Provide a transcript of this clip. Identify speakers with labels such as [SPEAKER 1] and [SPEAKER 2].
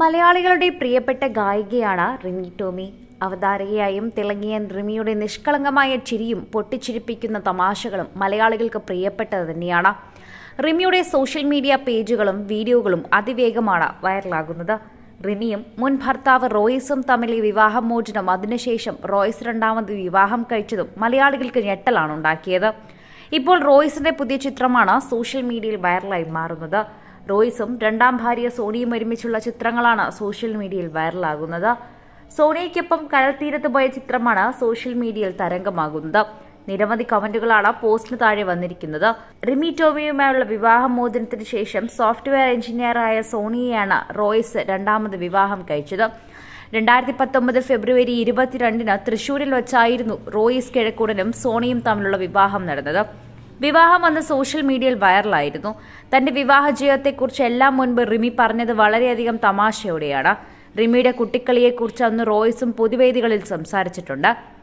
[SPEAKER 1] മലയാളികളുടെ പ്രിയപ്പെട്ട ഗായികയാണ് റിമി ടോമി അവതാരകയായും തിളങ്ങിയ റിമിയുടെ നിഷ്കളങ്കമായ ചിരിയും പൊട്ടിച്ചിരിപ്പിക്കുന്ന തമാശകളും മലയാളികൾക്ക് പ്രിയപ്പെട്ടത് തന്നെയാണ് റിമിയുടെ സോഷ്യൽ മീഡിയ പേജുകളും വീഡിയോകളും അതിവേഗമാണ് വൈറലാകുന്നത് റിമിയും മുൻ ഭർത്താവ് റോയിസും തമ്മിലെ വിവാഹമോചനം അതിനുശേഷം റോയിസ് രണ്ടാമത് വിവാഹം കഴിച്ചതും മലയാളികൾക്ക് ഞെട്ടലാണ് ഉണ്ടാക്കിയത് ഇപ്പോൾ റോയിസിന്റെ പുതിയ ചിത്രമാണ് സോഷ്യൽ മീഡിയയിൽ വൈറലായി മാറുന്നത് റോയ്സും രണ്ടാം ഭാര്യ സോണിയും ഒരുമിച്ചുള്ള ചിത്രങ്ങളാണ് സോഷ്യൽ മീഡിയയിൽ വൈറലാകുന്നത് സോണിയയ്ക്കൊപ്പം കടൽത്തീരത്ത് പോയ ചിത്രമാണ് സോഷ്യൽ മീഡിയയിൽ തരംഗമാകുന്നത് നിരവധി കമന്റുകളാണ് പോസ്റ്റിന് താഴെ വന്നിരിക്കുന്നത് റിമി ടോമിയുമായുള്ള വിവാഹമോചനത്തിന് ശേഷം സോഫ്റ്റ്വെയർ എഞ്ചിനീയറായ സോണിയെയാണ് റോയ്സ് രണ്ടാമത് വിവാഹം കഴിച്ചത് രണ്ടായിരത്തി പത്തൊമ്പത് ഫെബ്രുവരി ഇരുപത്തിരണ്ടിന് തൃശൂരിൽ വച്ചായിരുന്നു റോയിസ് കിഴക്കൂടനും സോണിയും തമ്മിലുള്ള വിവാഹം നടന്നത് വിവാഹം വന്ന് സോഷ്യൽ മീഡിയയിൽ വൈറലായിരുന്നു തന്റെ വിവാഹ ജീവിതത്തെക്കുറിച്ച് എല്ലാം മുൻപ് റിമി പറഞ്ഞത് വളരെയധികം തമാശയോടെയാണ് റിമിയുടെ കുട്ടിക്കളിയെക്കുറിച്ച് അന്ന് റോയ്സും പൊതുവേദികളിൽ സംസാരിച്ചിട്ടുണ്ട്